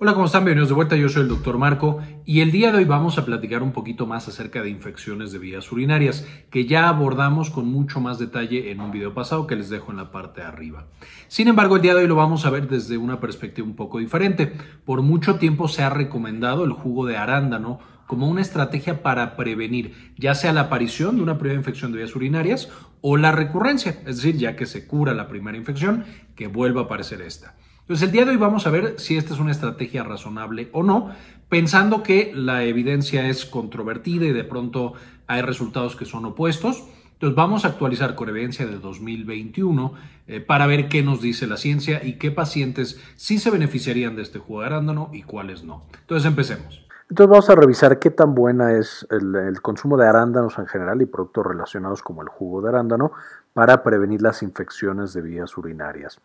Hola, ¿cómo están? Bienvenidos de vuelta. Yo soy el doctor Marco y el día de hoy vamos a platicar un poquito más acerca de infecciones de vías urinarias que ya abordamos con mucho más detalle en un video pasado que les dejo en la parte de arriba. Sin embargo, el día de hoy lo vamos a ver desde una perspectiva un poco diferente. Por mucho tiempo se ha recomendado el jugo de arándano como una estrategia para prevenir ya sea la aparición de una primera infección de vías urinarias o la recurrencia, es decir, ya que se cura la primera infección, que vuelva a aparecer esta. Entonces, el día de hoy vamos a ver si esta es una estrategia razonable o no, pensando que la evidencia es controvertida y de pronto hay resultados que son opuestos. Entonces, vamos a actualizar con evidencia de 2021 eh, para ver qué nos dice la ciencia y qué pacientes sí se beneficiarían de este jugo de arándano y cuáles no. Entonces, empecemos. Entonces vamos a revisar qué tan buena es el, el, consumo de arándanos en general y productos relacionados como el jugo de arándano para prevenir las infecciones de vías urinarias.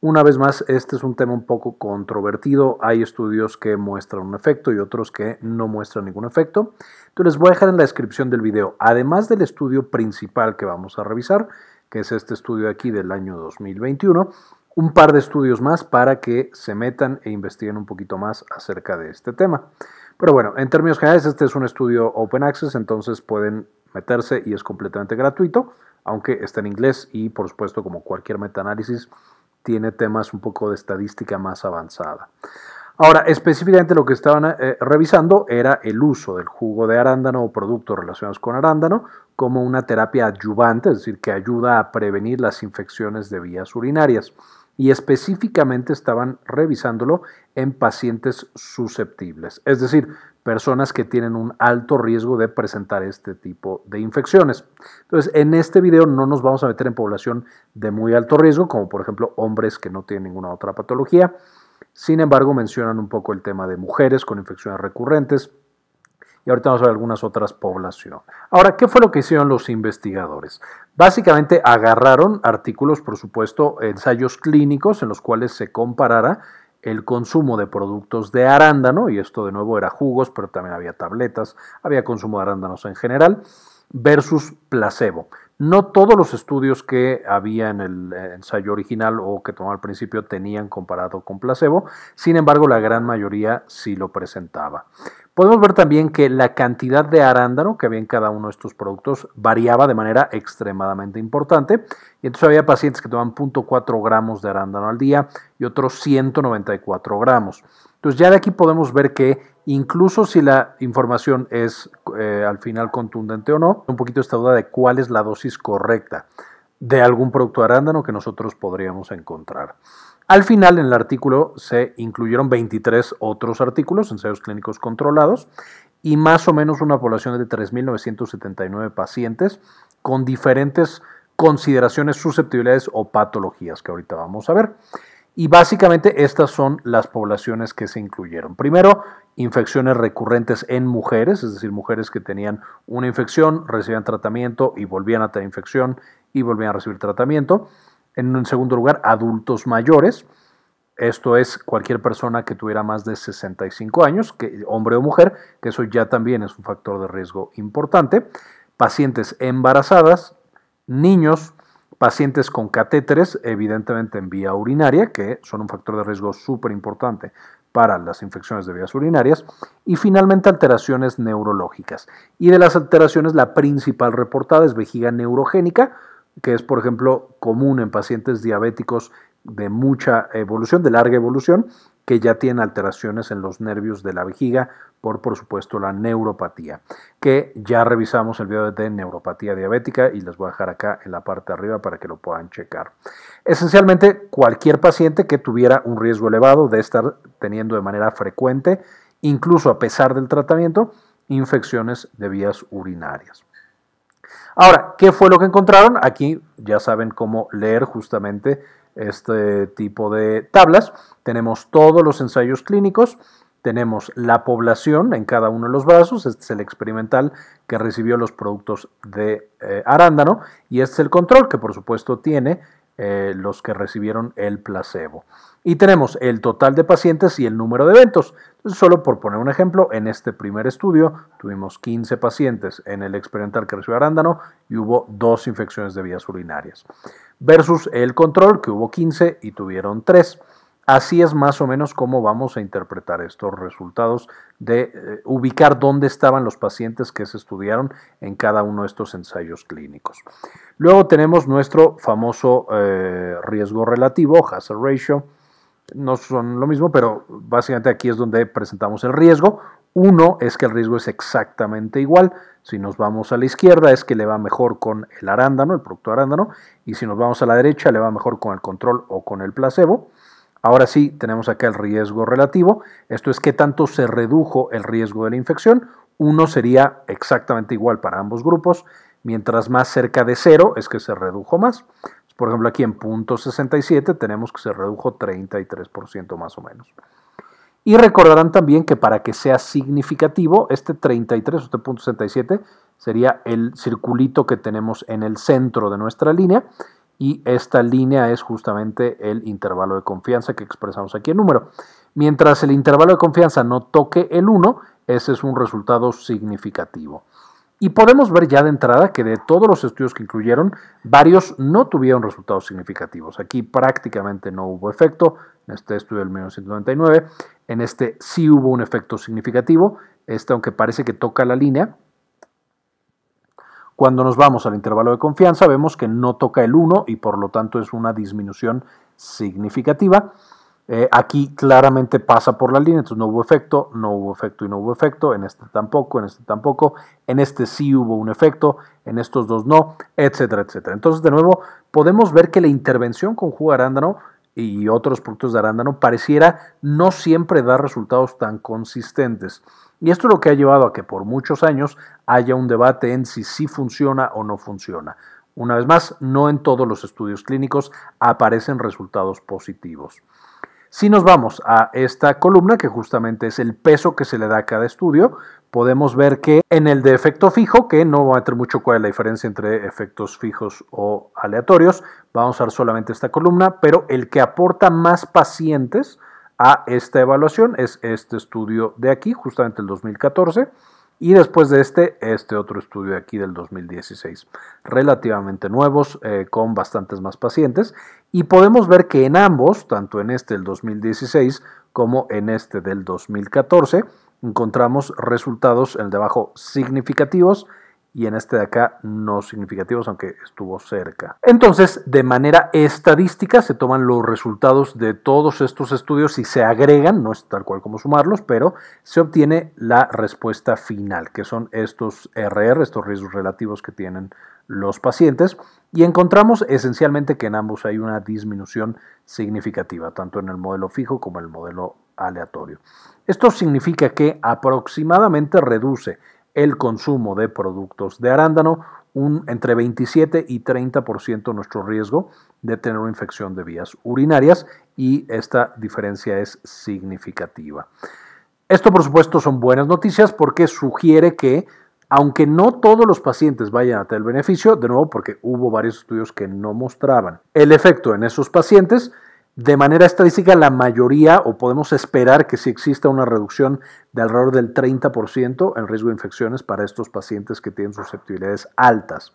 Una vez más, este es un tema un poco controvertido. Hay estudios que muestran un efecto y otros que no muestran ningún efecto. Entonces, voy a dejar en la descripción del video, además del estudio principal que vamos a revisar, que es este estudio aquí del año 2021, un par de estudios más para que se metan e investiguen un poquito más acerca de este tema. Pero bueno, en términos generales, este es un estudio open access, entonces pueden meterse y es completamente gratuito aunque está en inglés y por supuesto como cualquier metaanálisis tiene temas un poco de estadística más avanzada. Ahora, específicamente lo que estaban eh, revisando era el uso del jugo de arándano o productos relacionados con arándano como una terapia adyuvante, es decir, que ayuda a prevenir las infecciones de vías urinarias y específicamente estaban revisándolo en pacientes susceptibles, es decir, personas que tienen un alto riesgo de presentar este tipo de infecciones. Entonces, en este video no nos vamos a meter en población de muy alto riesgo, como por ejemplo hombres que no tienen ninguna otra patología. Sin embargo, mencionan un poco el tema de mujeres con infecciones recurrentes, y ahorita vamos a ver algunas otras poblaciones. Ahora, ¿qué fue lo que hicieron los investigadores? Básicamente agarraron artículos, por supuesto, ensayos clínicos en los cuales se comparara el consumo de productos de arándano, y esto de nuevo era jugos, pero también había tabletas, había consumo de arándanos en general, versus placebo. No todos los estudios que había en el eh, ensayo original o que tomaba al principio tenían comparado con placebo, sin embargo la gran mayoría sí lo presentaba. Podemos ver también que la cantidad de arándano que había en cada uno de estos productos variaba de manera extremadamente importante. Y entonces había pacientes que tomaban 0.4 gramos de arándano al día y otros 194 gramos. Entonces ya de aquí podemos ver que incluso si la información es eh, al final contundente o no, un poquito esta duda de cuál es la dosis correcta de algún producto arándano que nosotros podríamos encontrar. Al final, en el artículo se incluyeron 23 otros artículos, ensayos clínicos controlados, y más o menos una población de 3.979 pacientes con diferentes consideraciones, susceptibilidades o patologías que ahorita vamos a ver. Y básicamente estas son las poblaciones que se incluyeron. Primero, infecciones recurrentes en mujeres, es decir, mujeres que tenían una infección, recibían tratamiento y volvían a tener infección y volvían a recibir tratamiento. En un segundo lugar, adultos mayores. Esto es cualquier persona que tuviera más de 65 años, que, hombre o mujer, que eso ya también es un factor de riesgo importante. Pacientes embarazadas, niños, pacientes con catéteres, evidentemente en vía urinaria, que son un factor de riesgo súper importante para las infecciones de vías urinarias, y finalmente alteraciones neurológicas. Y de las alteraciones, la principal reportada es vejiga neurogénica, que es, por ejemplo, común en pacientes diabéticos de mucha evolución, de larga evolución, que ya tienen alteraciones en los nervios de la vejiga por, por supuesto, la neuropatía, que ya revisamos el video de neuropatía diabética y les voy a dejar acá en la parte de arriba para que lo puedan checar. Esencialmente, cualquier paciente que tuviera un riesgo elevado de estar teniendo de manera frecuente, incluso a pesar del tratamiento, infecciones de vías urinarias. Ahora, ¿qué fue lo que encontraron? Aquí ya saben cómo leer justamente este tipo de tablas. Tenemos todos los ensayos clínicos, tenemos la población en cada uno de los brazos, este es el experimental que recibió los productos de eh, arándano y este es el control que por supuesto tiene eh, los que recibieron el placebo. Y tenemos el total de pacientes y el número de eventos. Solo por poner un ejemplo, en este primer estudio tuvimos 15 pacientes en el experimental que recibió arándano y hubo dos infecciones de vías urinarias, versus el control que hubo 15 y tuvieron 3. Así es más o menos cómo vamos a interpretar estos resultados de eh, ubicar dónde estaban los pacientes que se estudiaron en cada uno de estos ensayos clínicos. Luego tenemos nuestro famoso eh, riesgo relativo, hazard ratio, no son lo mismo, pero básicamente aquí es donde presentamos el riesgo. Uno es que el riesgo es exactamente igual. Si nos vamos a la izquierda es que le va mejor con el arándano, el producto arándano, y si nos vamos a la derecha le va mejor con el control o con el placebo. Ahora sí, tenemos acá el riesgo relativo. Esto es qué tanto se redujo el riesgo de la infección. Uno sería exactamente igual para ambos grupos. Mientras más cerca de cero es que se redujo más. Por ejemplo, aquí en punto 67 tenemos que se redujo 33% más o menos. Y recordarán también que para que sea significativo, este 33 o este punto 67 sería el circulito que tenemos en el centro de nuestra línea y esta línea es justamente el intervalo de confianza que expresamos aquí en número. Mientras el intervalo de confianza no toque el 1, ese es un resultado significativo. Y podemos ver ya de entrada que de todos los estudios que incluyeron, varios no tuvieron resultados significativos. Aquí prácticamente no hubo efecto, en este estudio del 1999, en este sí hubo un efecto significativo, este aunque parece que toca la línea. Cuando nos vamos al intervalo de confianza vemos que no toca el 1 y por lo tanto es una disminución significativa. Eh, aquí claramente pasa por la línea, entonces no hubo efecto, no hubo efecto y no hubo efecto, en este tampoco, en este tampoco, en este sí hubo un efecto, en estos dos no, etcétera, etcétera. Entonces, de nuevo, podemos ver que la intervención con jugo arándano y otros productos de arándano pareciera no siempre dar resultados tan consistentes. Y esto es lo que ha llevado a que por muchos años haya un debate en si sí funciona o no funciona. Una vez más, no en todos los estudios clínicos aparecen resultados positivos. Si nos vamos a esta columna, que justamente es el peso que se le da a cada estudio, podemos ver que en el de efecto fijo, que no va a meter mucho cuál es la diferencia entre efectos fijos o aleatorios, vamos a usar solamente esta columna, pero el que aporta más pacientes a esta evaluación es este estudio de aquí, justamente el 2014. Y después de este, este otro estudio aquí del 2016, relativamente nuevos, eh, con bastantes más pacientes. Y podemos ver que en ambos, tanto en este del 2016 como en este del 2014, encontramos resultados en el significativos y en este de acá no significativos, aunque estuvo cerca. Entonces, de manera estadística, se toman los resultados de todos estos estudios y se agregan, no es tal cual como sumarlos, pero se obtiene la respuesta final, que son estos RR, estos riesgos relativos que tienen los pacientes, y encontramos esencialmente que en ambos hay una disminución significativa, tanto en el modelo fijo como en el modelo aleatorio. Esto significa que aproximadamente reduce el consumo de productos de arándano, un, entre 27 y 30% nuestro riesgo de tener una infección de vías urinarias y esta diferencia es significativa. Esto por supuesto son buenas noticias porque sugiere que aunque no todos los pacientes vayan a tener beneficio, de nuevo porque hubo varios estudios que no mostraban el efecto en esos pacientes, de manera estadística, la mayoría, o podemos esperar que sí exista una reducción de alrededor del 30% en riesgo de infecciones para estos pacientes que tienen susceptibilidades altas.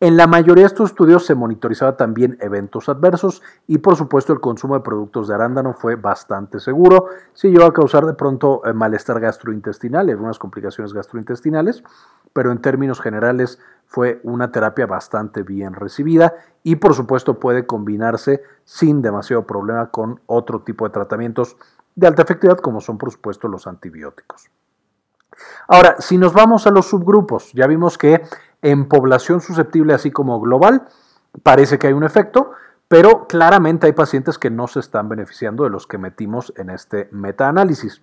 En la mayoría de estos estudios se monitorizaba también eventos adversos y por supuesto el consumo de productos de arándano fue bastante seguro. Sí llegó a causar de pronto eh, malestar gastrointestinal algunas complicaciones gastrointestinales, pero en términos generales fue una terapia bastante bien recibida y por supuesto puede combinarse sin demasiado problema con otro tipo de tratamientos de alta efectividad como son por supuesto los antibióticos. Ahora, si nos vamos a los subgrupos, ya vimos que en población susceptible así como global parece que hay un efecto, pero claramente hay pacientes que no se están beneficiando de los que metimos en este metaanálisis.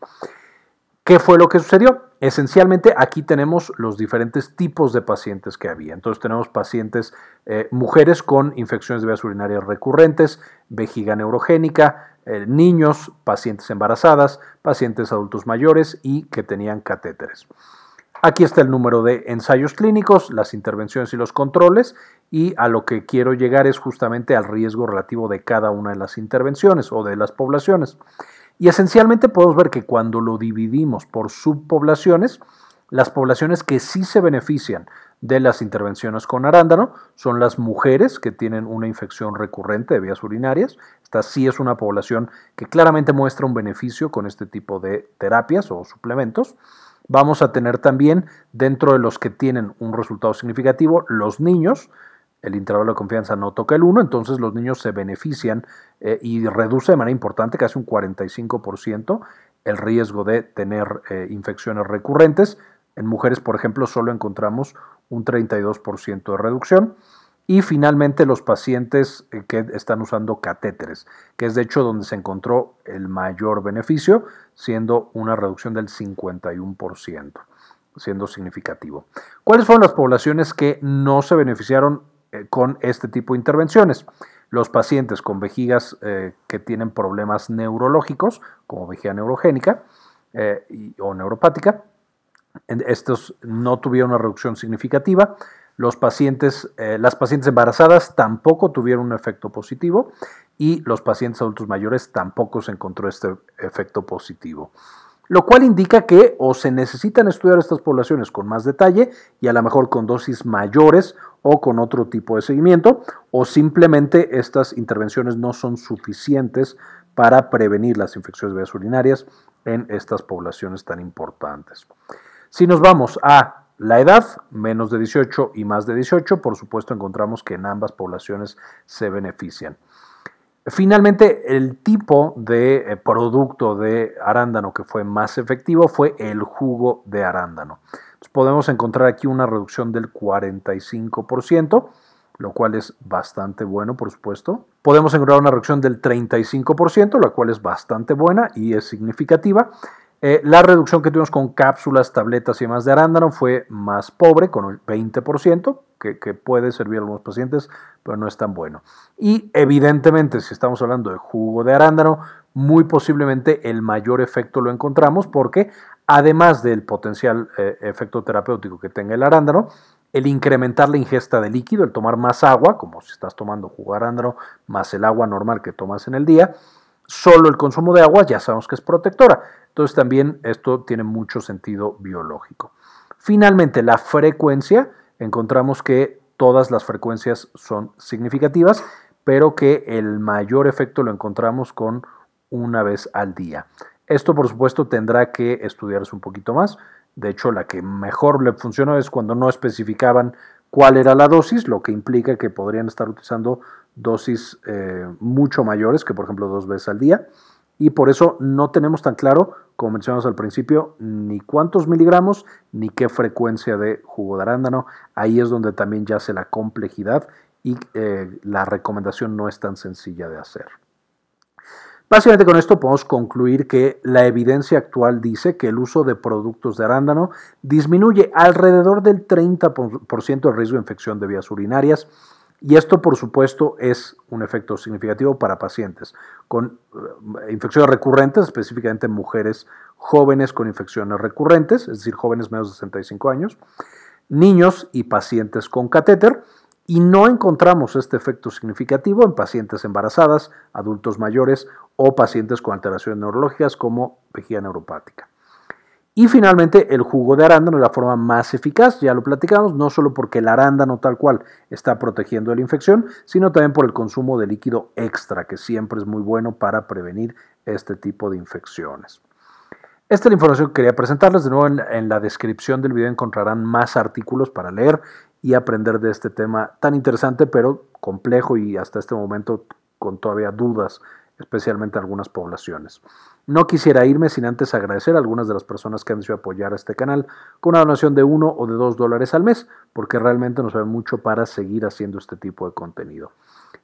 ¿Qué fue lo que sucedió? Esencialmente aquí tenemos los diferentes tipos de pacientes que había. Entonces tenemos pacientes, eh, mujeres con infecciones de vías urinarias recurrentes, vejiga neurogénica, eh, niños, pacientes embarazadas, pacientes adultos mayores y que tenían catéteres. Aquí está el número de ensayos clínicos, las intervenciones y los controles y a lo que quiero llegar es justamente al riesgo relativo de cada una de las intervenciones o de las poblaciones. Y esencialmente podemos ver que cuando lo dividimos por subpoblaciones, las poblaciones que sí se benefician de las intervenciones con arándano son las mujeres que tienen una infección recurrente de vías urinarias. Esta sí es una población que claramente muestra un beneficio con este tipo de terapias o suplementos. Vamos a tener también dentro de los que tienen un resultado significativo los niños, el intervalo de confianza no toca el 1, entonces los niños se benefician eh, y reduce de manera importante, casi un 45%, el riesgo de tener eh, infecciones recurrentes. En mujeres, por ejemplo, solo encontramos un 32% de reducción. Y finalmente los pacientes eh, que están usando catéteres, que es de hecho donde se encontró el mayor beneficio, siendo una reducción del 51%, siendo significativo. ¿Cuáles fueron las poblaciones que no se beneficiaron eh, con este tipo de intervenciones. Los pacientes con vejigas eh, que tienen problemas neurológicos, como vejiga neurogénica eh, o neuropática, estos no tuvieron una reducción significativa. Los pacientes, las pacientes embarazadas tampoco tuvieron un efecto positivo y los pacientes adultos mayores tampoco se encontró este efecto positivo lo cual indica que o se necesitan estudiar estas poblaciones con más detalle y a lo mejor con dosis mayores o con otro tipo de seguimiento, o simplemente estas intervenciones no son suficientes para prevenir las infecciones vías urinarias en estas poblaciones tan importantes. Si nos vamos a la edad, menos de 18 y más de 18, por supuesto encontramos que en ambas poblaciones se benefician. Finalmente, el tipo de eh, producto de arándano que fue más efectivo fue el jugo de arándano. podemos encontrar aquí una reducción del 45%, lo cual es bastante bueno, por supuesto. Podemos encontrar una reducción del 35%, lo cual es bastante buena y es significativa. Eh, la reducción que tuvimos con cápsulas, tabletas y demás de arándano fue más pobre, con el 20%, que, puede servir a algunos pacientes, pero no es tan bueno. Y evidentemente, si estamos hablando de jugo de arándano, muy posiblemente el mayor efecto lo encontramos porque además del potencial eh, efecto terapéutico que tenga el arándano, el incrementar la ingesta de líquido, el tomar más agua, como si estás tomando jugo de arándano más el agua normal que tomas en el día, solo el consumo de agua ya sabemos que es protectora. Entonces también esto tiene mucho sentido biológico. Finalmente, la frecuencia, encontramos que todas las frecuencias son significativas, pero que el mayor efecto lo encontramos con una vez al día. Esto por supuesto tendrá que estudiarse un poquito más. De hecho, la que mejor le funcionó es cuando no especificaban cuál era la dosis, lo que implica que podrían estar utilizando dosis eh, mucho mayores que por ejemplo dos veces al día y por eso no tenemos tan claro, como mencionamos al principio, ni cuántos miligramos ni qué frecuencia de jugo de arándano. Ahí es donde también yace la complejidad y eh, la recomendación no es tan sencilla de hacer. Básicamente con esto podemos concluir que la evidencia actual dice que el uso de productos de arándano disminuye alrededor del 30% el riesgo de infección de vías urinarias, y esto, por supuesto, es un efecto significativo para pacientes con eh, infecciones recurrentes, específicamente mujeres jóvenes con infecciones recurrentes, es decir, jóvenes menos de 65 años, niños y pacientes con catéter. Y no encontramos este efecto significativo en pacientes embarazadas, adultos mayores o pacientes con alteraciones neurológicas como vejiga neuropática. Y finalmente el jugo de arándano es la forma más eficaz, ya lo platicamos, no solo porque el arándano tal cual está protegiendo de la infección, sino también por el consumo de líquido extra, que siempre es muy bueno para prevenir este tipo de infecciones. Esta es la información que quería presentarles. De nuevo, en, la descripción del video encontrarán más artículos para leer y aprender de este tema tan interesante, pero complejo y hasta este momento con todavía dudas especialmente algunas poblaciones. No quisiera irme sin antes agradecer a algunas de las personas que han decidido apoyar a este canal con una donación de uno o de dos dólares al mes, porque realmente nos da mucho para seguir haciendo este tipo de contenido.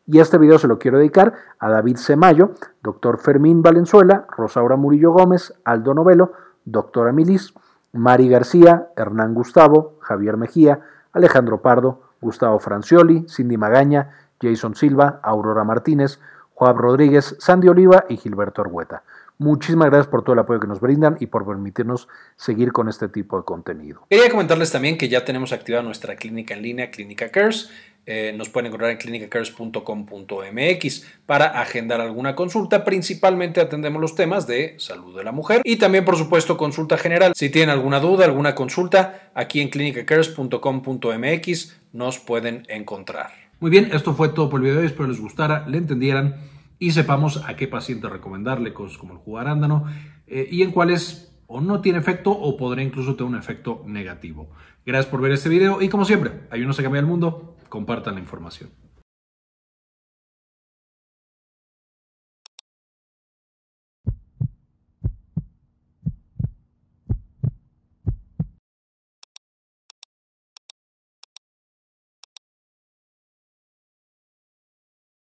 Y este video se lo quiero dedicar a David Semayo, doctor Fermín Valenzuela, Rosaura Murillo Gómez, Aldo Novelo, doctora Milis, Mari García, Hernán Gustavo, Javier Mejía, Alejandro Pardo, Gustavo Francioli, Cindy Magaña, Jason Silva, Aurora Martínez, Juan Rodríguez, Sandy Oliva y Gilberto Argueta. Muchísimas gracias por todo el apoyo que nos brindan y por permitirnos seguir con este tipo de contenido. Quería comentarles también que ya tenemos activada nuestra clínica en línea, Clínica Cares. Eh, nos pueden encontrar en clinicacares.com.mx para agendar alguna consulta. Principalmente atendemos los temas de salud de la mujer y también, por supuesto, consulta general. Si tienen alguna duda, alguna consulta, aquí en clinicacares.com.mx nos pueden encontrar. Muy bien, esto fue todo por el video de hoy. Espero les gustara, le entendieran y sepamos a qué paciente recomendarle cosas como el jugar arándano eh, y en cuáles o no tiene efecto o podría incluso tener un efecto negativo. Gracias por ver este video y como siempre, ayúdenos a cambiar el mundo, compartan la información.